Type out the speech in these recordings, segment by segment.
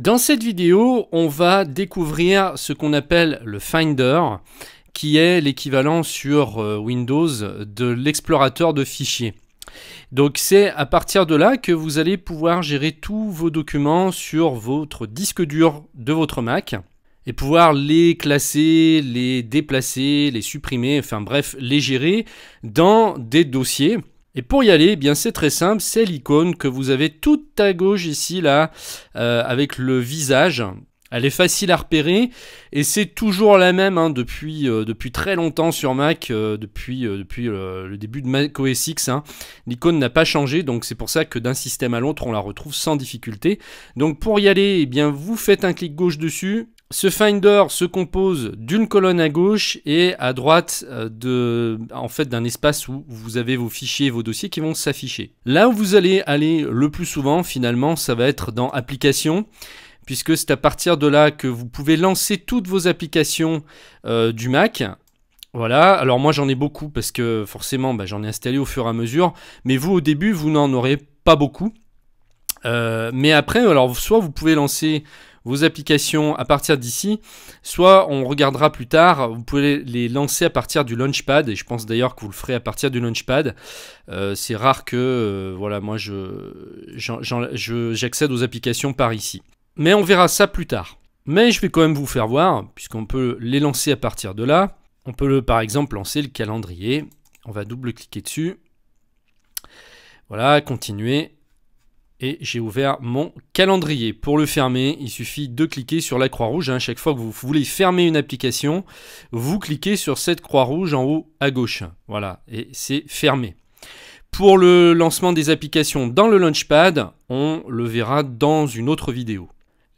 Dans cette vidéo, on va découvrir ce qu'on appelle le Finder, qui est l'équivalent sur euh, Windows de l'explorateur de fichiers. Donc c'est à partir de là que vous allez pouvoir gérer tous vos documents sur votre disque dur de votre Mac et pouvoir les classer, les déplacer, les supprimer, enfin bref, les gérer dans des dossiers et pour y aller, eh bien c'est très simple, c'est l'icône que vous avez tout à gauche ici là, euh, avec le visage. Elle est facile à repérer et c'est toujours la même hein, depuis, euh, depuis très longtemps sur Mac, euh, depuis, depuis le début de Mac OS X. Hein. L'icône n'a pas changé, donc c'est pour ça que d'un système à l'autre, on la retrouve sans difficulté. Donc pour y aller, eh bien, vous faites un clic gauche dessus ce finder se compose d'une colonne à gauche et à droite euh, de, en fait, d'un espace où vous avez vos fichiers et vos dossiers qui vont s'afficher. Là où vous allez aller le plus souvent, finalement, ça va être dans Applications puisque c'est à partir de là que vous pouvez lancer toutes vos applications euh, du Mac. Voilà, alors moi j'en ai beaucoup parce que forcément bah, j'en ai installé au fur et à mesure, mais vous au début vous n'en aurez pas beaucoup. Euh, mais après, alors soit vous pouvez lancer vos applications à partir d'ici, soit on regardera plus tard, vous pouvez les lancer à partir du Launchpad, et je pense d'ailleurs que vous le ferez à partir du Launchpad. Euh, c'est rare que, euh, voilà, moi je, j'accède aux applications par ici. Mais on verra ça plus tard. Mais je vais quand même vous faire voir, puisqu'on peut les lancer à partir de là. On peut le, par exemple lancer le calendrier. On va double-cliquer dessus. Voilà, continuer et j'ai ouvert mon calendrier. Pour le fermer, il suffit de cliquer sur la croix rouge. à hein. Chaque fois que vous voulez fermer une application, vous cliquez sur cette croix rouge en haut à gauche. Voilà, et c'est fermé. Pour le lancement des applications dans le Launchpad, on le verra dans une autre vidéo.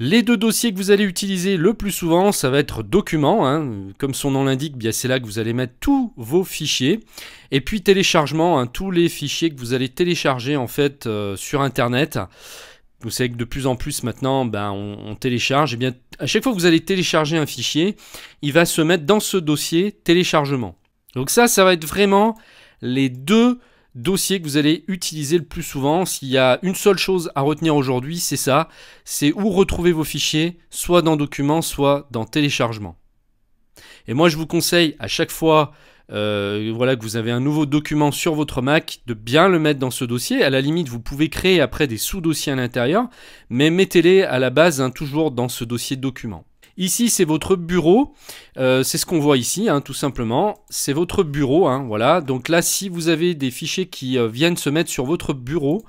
Les deux dossiers que vous allez utiliser le plus souvent, ça va être documents. Hein. Comme son nom l'indique, bien c'est là que vous allez mettre tous vos fichiers. Et puis téléchargement, hein. tous les fichiers que vous allez télécharger en fait euh, sur Internet. Vous savez que de plus en plus maintenant, ben, on, on, télécharge. Et eh bien, à chaque fois que vous allez télécharger un fichier, il va se mettre dans ce dossier téléchargement. Donc ça, ça va être vraiment les deux dossier que vous allez utiliser le plus souvent. S'il y a une seule chose à retenir aujourd'hui, c'est ça. C'est où retrouver vos fichiers, soit dans documents, soit dans Téléchargements. Et moi, je vous conseille à chaque fois euh, voilà, que vous avez un nouveau document sur votre Mac, de bien le mettre dans ce dossier. À la limite, vous pouvez créer après des sous-dossiers à l'intérieur, mais mettez-les à la base hein, toujours dans ce dossier document. Ici, c'est votre bureau. Euh, c'est ce qu'on voit ici, hein, tout simplement. C'est votre bureau, hein, voilà. Donc là, si vous avez des fichiers qui euh, viennent se mettre sur votre bureau,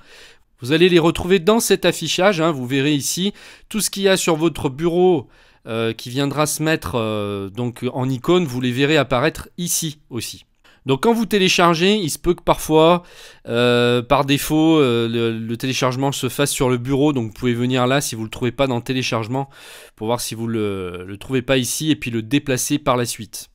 vous allez les retrouver dans cet affichage. Hein. vous verrez ici tout ce qu'il y a sur votre bureau euh, qui viendra se mettre donc en icône. Vous les verrez apparaître ici aussi. Donc quand vous téléchargez, il se peut que parfois, euh, par défaut, euh, le, téléchargement se fasse sur le bureau. Donc vous pouvez venir là si vous ne le trouvez pas dans téléchargement pour voir si vous ne le, trouvez pas ici et puis le déplacer par la suite.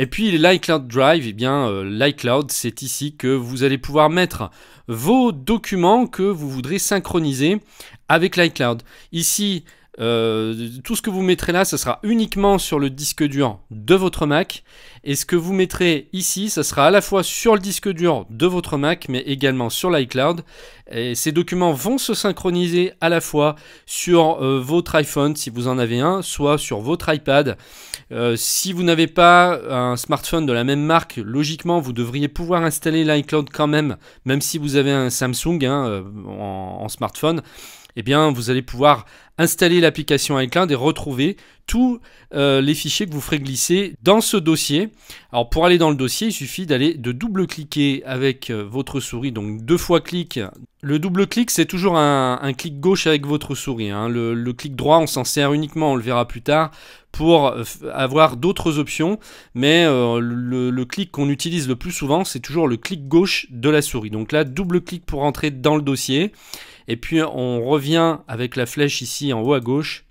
Et puis l'iCloud Drive, et eh bien euh, c'est ici que vous allez pouvoir mettre vos documents que vous voudrez synchroniser avec l'iCloud. Ici, euh, tout ce que vous mettrez là, ça sera uniquement sur le disque dur de votre Mac. Et ce que vous mettrez ici, ça sera à la fois sur le disque dur de votre Mac, mais également sur l'iCloud. Et ces documents vont se synchroniser à la fois sur euh, votre iPhone, si vous en avez un, soit sur votre iPad. Euh, si vous n'avez pas un smartphone de la même marque, logiquement, vous devriez pouvoir installer l'iCloud quand même, même si vous avez un Samsung hein, en smartphone. Eh bien, vous allez pouvoir installer l'application iCloud et retrouver tous euh, les fichiers que vous ferez glisser dans ce dossier. Alors pour aller dans le dossier, il suffit d'aller de double-cliquer avec euh, votre souris, donc deux fois clic. Le double-clic, c'est toujours un, clic gauche avec votre souris. Hein. Le, clic droit, on s'en sert uniquement, on le verra plus tard, pour euh, avoir d'autres options. Mais le, le clic qu'on utilise le plus souvent, c'est toujours le clic gauche de la souris. Donc là, double-clic pour entrer dans le dossier. Et puis on revient avec la flèche ici en haut à gauche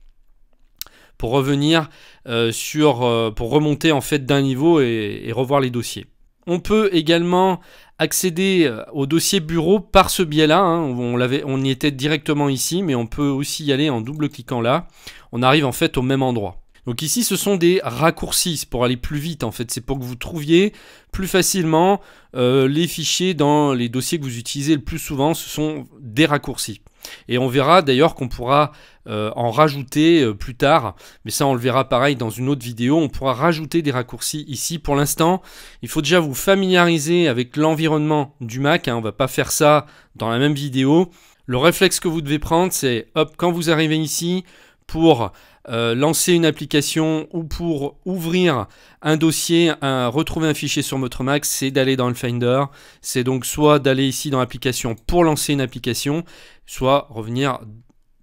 pour revenir euh, sur, euh, pour remonter en fait d'un niveau et, revoir les dossiers. On peut également accéder euh, au dossier bureau par ce biais-là. Hein. on y était directement ici, mais on peut aussi y aller en double-cliquant là. On arrive en fait au même endroit. Donc ici, ce sont des raccourcis pour aller plus vite en fait. C'est pour que vous trouviez plus facilement euh, les fichiers dans les dossiers que vous utilisez le plus souvent. Ce sont des raccourcis. Et on verra d'ailleurs qu'on pourra euh, en rajouter euh, plus tard, mais ça on le verra pareil dans une autre vidéo, on pourra rajouter des raccourcis ici. Pour l'instant, il faut déjà vous familiariser avec l'environnement du Mac, hein. on ne va pas faire ça dans la même vidéo. Le réflexe que vous devez prendre, c'est hop, quand vous arrivez ici, pour euh, lancer une application ou pour ouvrir un dossier, retrouver un fichier sur votre Mac, c'est d'aller dans le Finder. C'est donc soit d'aller ici dans l'application pour lancer une application, soit revenir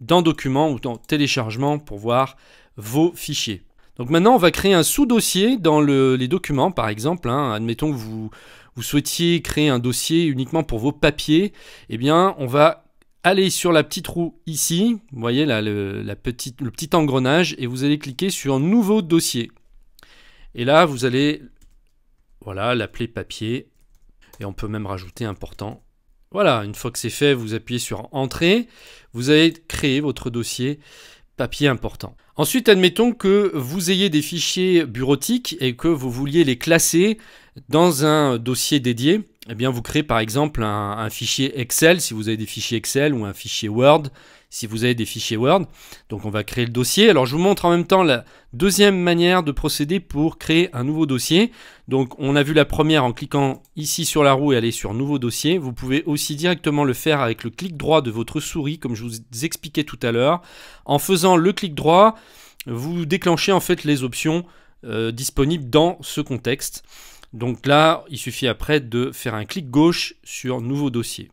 dans Documents ou dans Téléchargements pour voir vos fichiers. Donc maintenant, on va créer un sous-dossier dans les documents, par exemple. Hein. Admettons que vous, vous souhaitiez créer un dossier uniquement pour vos papiers. Eh bien, on va allez sur la petite roue ici, vous voyez là le, le petit engrenage, et vous allez cliquer sur Nouveau dossier. Et là, vous allez voilà l'appeler papier, et on peut même rajouter important. Voilà, une fois que c'est fait, vous appuyez sur Entrée, vous allez créer votre dossier papier important. Ensuite, admettons que vous ayez des fichiers bureautiques et que vous vouliez les classer dans un dossier dédié eh bien, vous créez par exemple un, fichier Excel, si vous avez des fichiers Excel, ou un fichier Word, si vous avez des fichiers Word. Donc, on va créer le dossier. Alors, je vous montre en même temps la deuxième manière de procéder pour créer un nouveau dossier. Donc, on a vu la première en cliquant ici sur la roue et aller sur Nouveau dossier. Vous pouvez aussi directement le faire avec le clic droit de votre souris, comme je vous expliquais tout à l'heure. En faisant le clic droit, vous déclenchez en fait les options euh, disponibles dans ce contexte. Donc là, il suffit après de faire un clic gauche sur Nouveau dossier.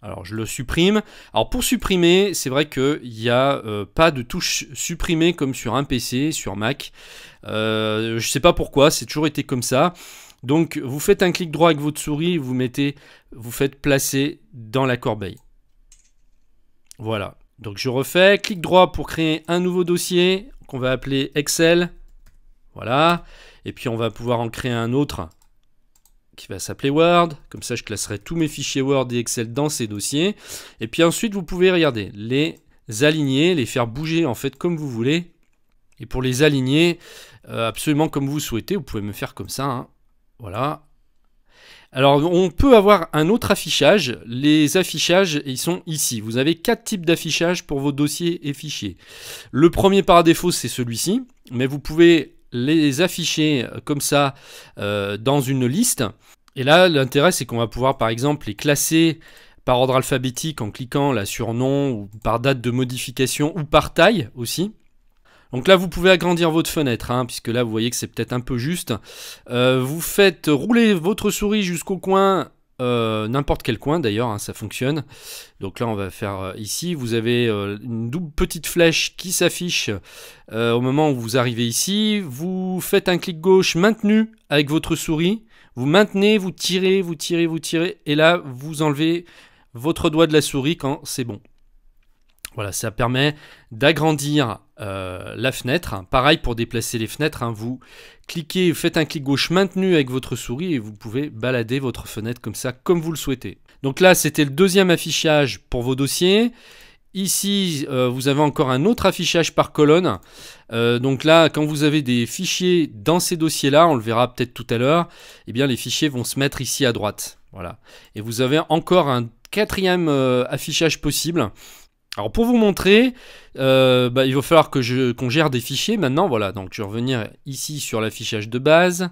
Alors je le supprime. Alors pour supprimer, c'est vrai qu'il n'y a euh, pas de touche supprimée comme sur un PC, sur Mac. Euh, je ne sais pas pourquoi, c'est toujours été comme ça. Donc vous faites un clic droit avec votre souris, vous mettez, vous faites placer dans la corbeille. Voilà. Donc je refais, clic droit pour créer un nouveau dossier qu'on va appeler Excel. Voilà. Et puis on va pouvoir en créer un autre qui va s'appeler Word. Comme ça, je classerai tous mes fichiers Word et Excel dans ces dossiers. Et puis ensuite, vous pouvez regarder les aligner, les faire bouger en fait comme vous voulez. Et pour les aligner euh, absolument comme vous souhaitez, vous pouvez me faire comme ça. Hein. Voilà. Alors on peut avoir un autre affichage. Les affichages, ils sont ici. Vous avez quatre types d'affichage pour vos dossiers et fichiers. Le premier par défaut, c'est celui-ci, mais vous pouvez les afficher euh, comme ça euh, dans une liste. Et là, l'intérêt, c'est qu'on va pouvoir, par exemple, les classer par ordre alphabétique en cliquant là sur nom ou par date de modification ou par taille aussi. Donc là, vous pouvez agrandir votre fenêtre, hein, puisque là, vous voyez que c'est peut-être un peu juste. Euh, vous faites rouler votre souris jusqu'au coin euh, n'importe quel coin d'ailleurs, hein, ça fonctionne. Donc là, on va faire euh, ici. Vous avez euh, une double petite flèche qui s'affiche au moment où vous arrivez ici. Vous faites un clic gauche maintenu avec votre souris. Vous maintenez, vous tirez, vous tirez, vous tirez. Et là, vous enlevez votre doigt de la souris quand c'est bon. Voilà, ça permet d'agrandir euh, la fenêtre. Pareil pour déplacer les fenêtres, hein. vous cliquez, faites un clic gauche maintenu avec votre souris et vous pouvez balader votre fenêtre comme ça, comme vous le souhaitez. Donc là, c'était le deuxième affichage pour vos dossiers. Ici, euh, vous avez encore un autre affichage par colonne. Euh, donc là, quand vous avez des fichiers dans ces dossiers-là, on le verra peut-être tout à l'heure, eh bien les fichiers vont se mettre ici à droite. Voilà. Et vous avez encore un quatrième affichage possible. Alors pour vous montrer, euh, bah, il va falloir que je, qu'on gère des fichiers maintenant. Voilà, donc je vais revenir ici sur l'affichage de base.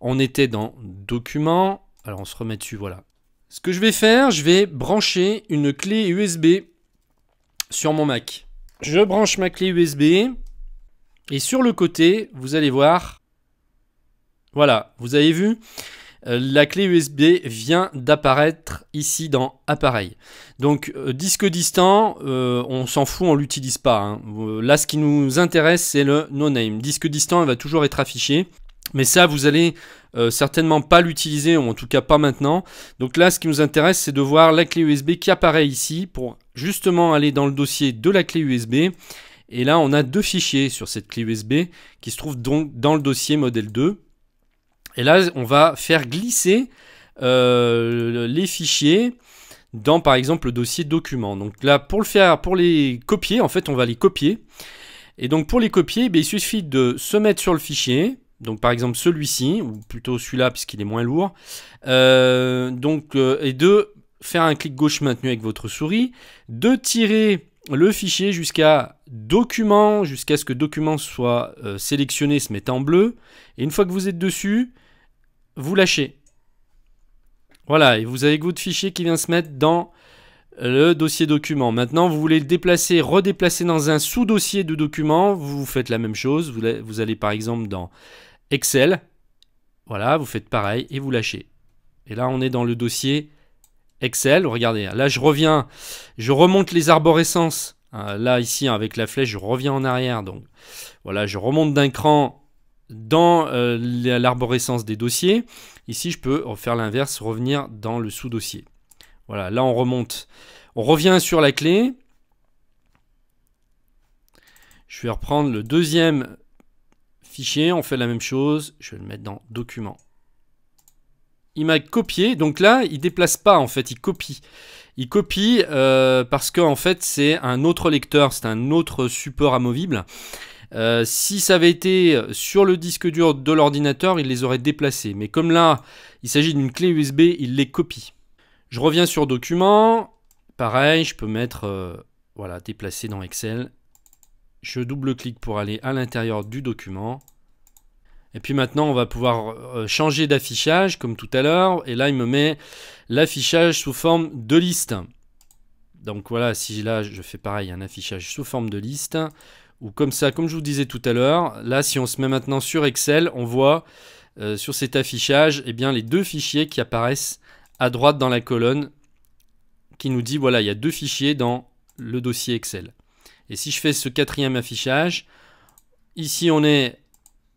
On était dans Documents. Alors on se remet dessus, voilà. Ce que je vais faire, je vais brancher une clé USB sur mon Mac. Je branche ma clé USB. Et sur le côté, vous allez voir. Voilà, vous avez vu euh, la clé USB vient d'apparaître ici dans appareil. Donc euh, disque distant, euh, on s'en fout, on l'utilise pas. Hein. Là, ce qui nous intéresse, c'est le no name. Disque distant, il va toujours être affiché. Mais ça, vous allez certainement pas l'utiliser, ou en tout cas pas maintenant. Donc là, ce qui nous intéresse, c'est de voir la clé USB qui apparaît ici pour justement aller dans le dossier de la clé USB. Et là, on a deux fichiers sur cette clé USB qui se trouvent donc dans le dossier modèle 2. Et là, on va faire glisser euh, les fichiers dans par exemple le dossier Documents ». Donc là, pour le faire, pour les copier, en fait, on va les copier. Et donc pour les copier, eh il suffit de se mettre sur le fichier. Donc par exemple celui-ci, ou plutôt celui-là puisqu'il est moins lourd. Euh, donc, euh, et de faire un clic gauche maintenu avec votre souris, de tirer le fichier jusqu'à Documents », jusqu'à ce que Documents » soit sélectionnés, sélectionné, se mette en bleu. Et une fois que vous êtes dessus, vous lâchez. Voilà, et vous avez votre Fichier qui vient se mettre dans le dossier document. Maintenant, vous voulez le déplacer, redéplacer dans un sous-dossier de document, vous faites la même chose. Vous, vous allez par exemple dans Excel. Voilà, vous faites pareil et vous lâchez. Et là, on est dans le dossier Excel. Regardez, hein, là, je reviens, je remonte les arborescences. Hein, là, ici, avec la flèche, je reviens en arrière. Donc, voilà, je remonte d'un cran dans euh, l'arborescence des dossiers. Ici, je peux faire l'inverse, revenir dans le sous-dossier. Voilà, là on remonte. On revient sur la clé. Je vais reprendre le deuxième fichier, on fait la même chose. Je vais le mettre dans Documents ». Il m'a copié, donc là, il déplace pas en fait, il copie. Il copie euh, parce qu'en fait, c'est un autre lecteur, c'est un autre support amovible. Euh, si ça avait été sur le disque dur de l'ordinateur, il les aurait déplacés. Mais comme là, il s'agit d'une clé USB, il les copie. Je reviens sur Documents. Pareil, je peux mettre euh, voilà, déplacer dans Excel. Je double-clique pour aller à l'intérieur du document. Et puis maintenant, on va pouvoir euh, changer d'affichage comme tout à l'heure. Et là, il me met l'affichage sous forme de liste. Donc voilà, si là, je fais pareil, un affichage sous forme de liste ou comme ça, comme je vous disais tout à l'heure, là si on se met maintenant sur Excel, on voit euh, sur cet affichage eh bien, les deux fichiers qui apparaissent à droite dans la colonne qui nous dit voilà, il y a deux fichiers dans le dossier Excel. Et si je fais ce quatrième affichage, ici on est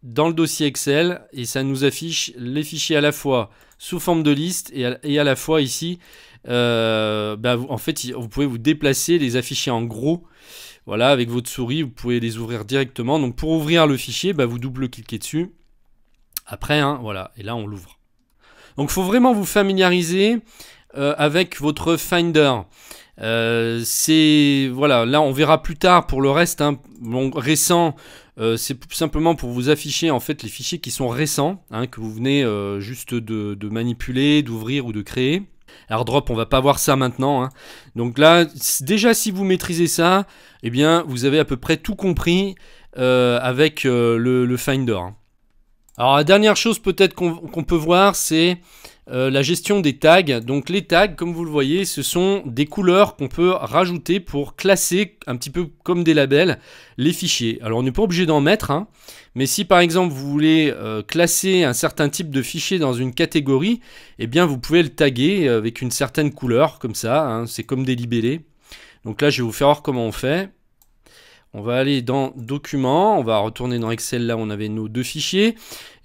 dans le dossier Excel et ça nous affiche les fichiers à la fois sous forme de liste et à, la fois ici, euh, bah, en fait, vous pouvez vous déplacer, les afficher en gros voilà, avec votre souris, vous pouvez les ouvrir directement. Donc pour ouvrir le fichier, bah, vous double-cliquez dessus. Après, hein, voilà, et là on l'ouvre. Donc il faut vraiment vous familiariser euh, avec votre Finder. Euh, c'est voilà, là on verra plus tard pour le reste. Hein, récent, euh, c'est c'est simplement pour vous afficher en fait les fichiers qui sont récents, hein, que vous venez juste de manipuler, d'ouvrir ou de créer. AirDrop, on va pas voir ça maintenant. Hein. Donc là, déjà si vous maîtrisez ça, eh bien vous avez à peu près tout compris euh, avec euh, le, Finder. Hein. Alors la dernière chose peut-être qu'on peut voir, c'est euh, la gestion des tags. Donc les tags, comme vous le voyez, ce sont des couleurs qu'on peut rajouter pour classer un petit peu comme des labels les fichiers. Alors on n'est pas obligé d'en mettre, hein. mais si par exemple vous voulez euh, classer un certain type de fichier dans une catégorie, eh bien vous pouvez le taguer euh, avec une certaine couleur, comme ça, hein. c'est comme des libellés. Donc là je vais vous faire voir comment on fait. On va aller dans Documents, on va retourner dans Excel, là où on avait nos deux fichiers.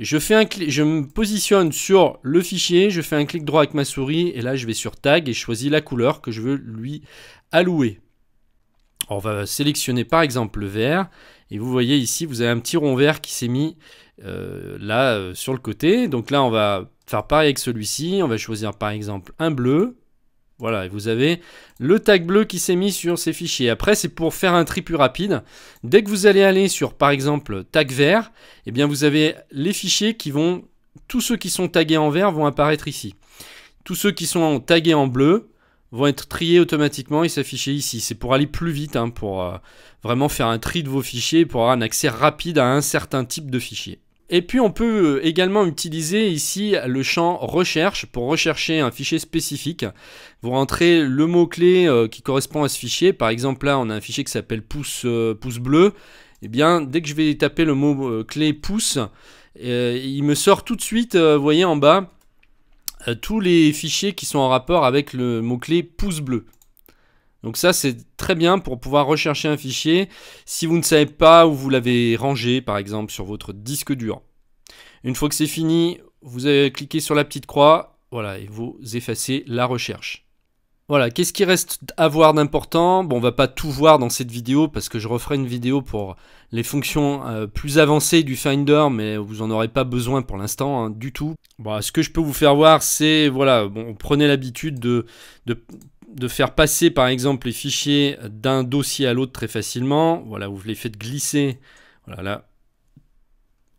Je, fais un je me positionne sur le fichier, je fais un clic droit avec ma souris, et là je vais sur Tag et je choisis la couleur que je veux lui allouer. on va sélectionner par exemple le vert, et vous voyez ici, vous avez un petit rond vert qui s'est mis euh, là euh, sur le côté. Donc là, on va faire pareil avec celui-ci, on va choisir par exemple un bleu, voilà, et vous avez le tag bleu qui s'est mis sur ces fichiers. Après, c'est pour faire un tri plus rapide. Dès que vous allez aller sur, par exemple, tag vert, eh bien, vous avez les fichiers qui vont... Tous ceux qui sont tagués en vert vont apparaître ici. Tous ceux qui sont tagués en bleu vont être triés automatiquement et s'afficher ici. C'est pour aller plus vite, hein, pour euh, vraiment faire un tri de vos fichiers, pour avoir un accès rapide à un certain type de fichier. Et puis on peut euh, également utiliser ici le champ recherche pour rechercher un fichier spécifique. Vous rentrez le mot-clé euh, qui correspond à ce fichier. Par exemple là on a un fichier qui s'appelle pouce, euh, bleu. Et eh bien dès que je vais taper le mot-clé pouce, il me sort tout de suite, vous voyez en bas, tous les fichiers qui sont en rapport avec le mot-clé pouce bleu. Donc ça, c'est très bien pour pouvoir rechercher un fichier si vous ne savez pas où vous l'avez rangé, par exemple, sur votre disque dur. Une fois que c'est fini, vous avez cliqué sur la petite croix, voilà, et vous effacez la recherche. Voilà, qu'est-ce qui reste à voir d'important Bon, on va pas tout voir dans cette vidéo parce que je referai une vidéo pour les fonctions euh, plus avancées du Finder, mais vous n'en aurez pas besoin pour l'instant hein, du tout. Bon, ce que je peux vous faire voir, c'est, voilà, bon, prenez l'habitude de de faire passer par exemple les fichiers d'un dossier à l'autre très facilement. Voilà, vous les faites glisser. Voilà, là,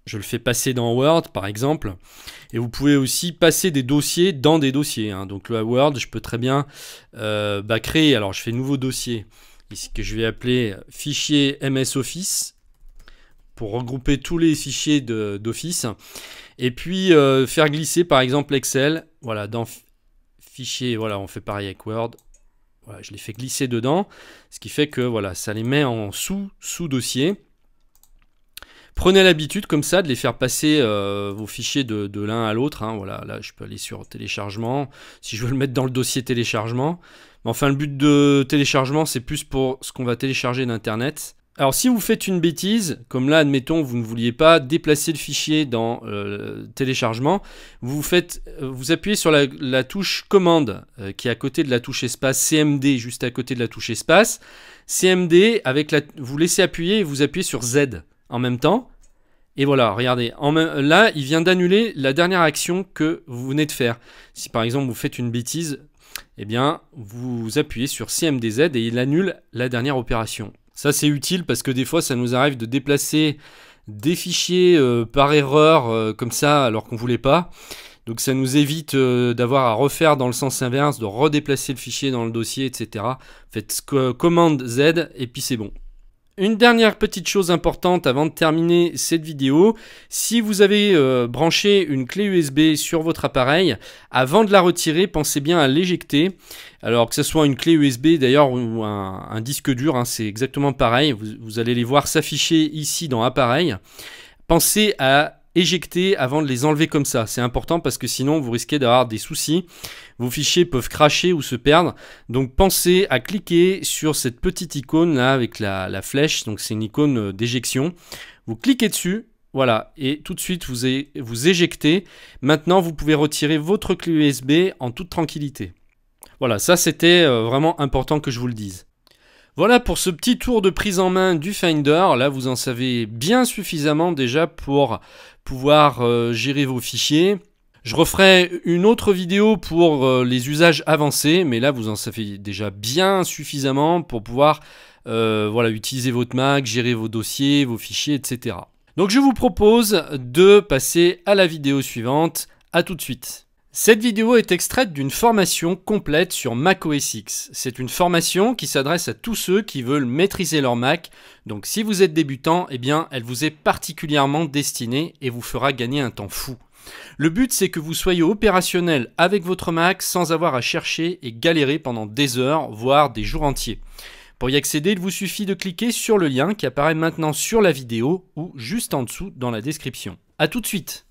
je le fais passer dans Word par exemple. Et vous pouvez aussi passer des dossiers dans des dossiers. Hein. Donc le Word, je peux très bien euh, bah, créer. Alors je fais nouveau dossier, ici que je vais appeler fichier MS Office pour regrouper tous les fichiers d'Office. Et puis euh, faire glisser par exemple Excel, voilà, dans Fichiers, voilà, on fait pareil avec Word. Voilà, je les fais glisser dedans, ce qui fait que voilà, ça les met en sous sous dossier. Prenez l'habitude comme ça de les faire passer euh, vos fichiers de, l'un à l'autre. Hein. Voilà, là je peux aller sur téléchargement. Si je veux le mettre dans le dossier téléchargement, mais enfin le but de téléchargement c'est plus pour ce qu'on va télécharger d'internet. Alors si vous faites une bêtise, comme là admettons vous ne vouliez pas déplacer le fichier dans euh, téléchargement, vous, faites, euh, vous appuyez sur la, touche commande euh, qui est à côté de la touche espace CMD, juste à côté de la touche espace. CMD, avec la, vous laissez appuyer et vous appuyez sur Z en même temps. Et voilà, regardez, là il vient d'annuler la dernière action que vous venez de faire. Si par exemple vous faites une bêtise, eh bien vous appuyez sur CMDZ et il annule la dernière opération. Ça c'est utile parce que des fois ça nous arrive de déplacer des fichiers euh, par erreur euh, comme ça alors qu'on ne voulait pas. Donc ça nous évite euh, d'avoir à refaire dans le sens inverse, de redéplacer le fichier dans le dossier, etc. Faites commande Z et puis c'est bon. Une dernière petite chose importante avant de terminer cette vidéo, si vous avez euh, branché une clé USB sur votre appareil, avant de la retirer, pensez bien à l'éjecter. Alors que ce soit une clé USB d'ailleurs ou un, disque dur, hein, c'est exactement pareil, vous, vous allez les voir s'afficher ici dans appareil. Pensez à éjecter avant de les enlever comme ça. C'est important parce que sinon vous risquez d'avoir des soucis. Vos fichiers peuvent cracher ou se perdre. Donc pensez à cliquer sur cette petite icône là avec la, flèche. Donc c'est une icône euh, d'éjection. Vous cliquez dessus. Voilà, et tout de suite vous, vous éjectez. Maintenant vous pouvez retirer votre clé USB en toute tranquillité. Voilà, ça c'était euh, vraiment important que je vous le dise. Voilà pour ce petit tour de prise en main du Finder. Là, vous en savez bien suffisamment déjà pour pouvoir euh, gérer vos fichiers. Je referai une autre vidéo pour euh, les usages avancés, mais là, vous en savez déjà bien suffisamment pour pouvoir euh, voilà, utiliser votre Mac, gérer vos dossiers, vos fichiers, etc. Donc, je vous propose de passer à la vidéo suivante. À tout de suite. Cette vidéo est extraite d'une formation complète sur Mac OS X. C'est une formation qui s'adresse à tous ceux qui veulent maîtriser leur Mac. Donc si vous êtes débutant, eh bien elle vous est particulièrement destinée et vous fera gagner un temps fou. Le but c'est que vous soyez opérationnel avec votre Mac sans avoir à chercher et galérer pendant des heures, voire des jours entiers. Pour y accéder, il vous suffit de cliquer sur le lien qui apparaît maintenant sur la vidéo ou juste en dessous dans la description. A tout de suite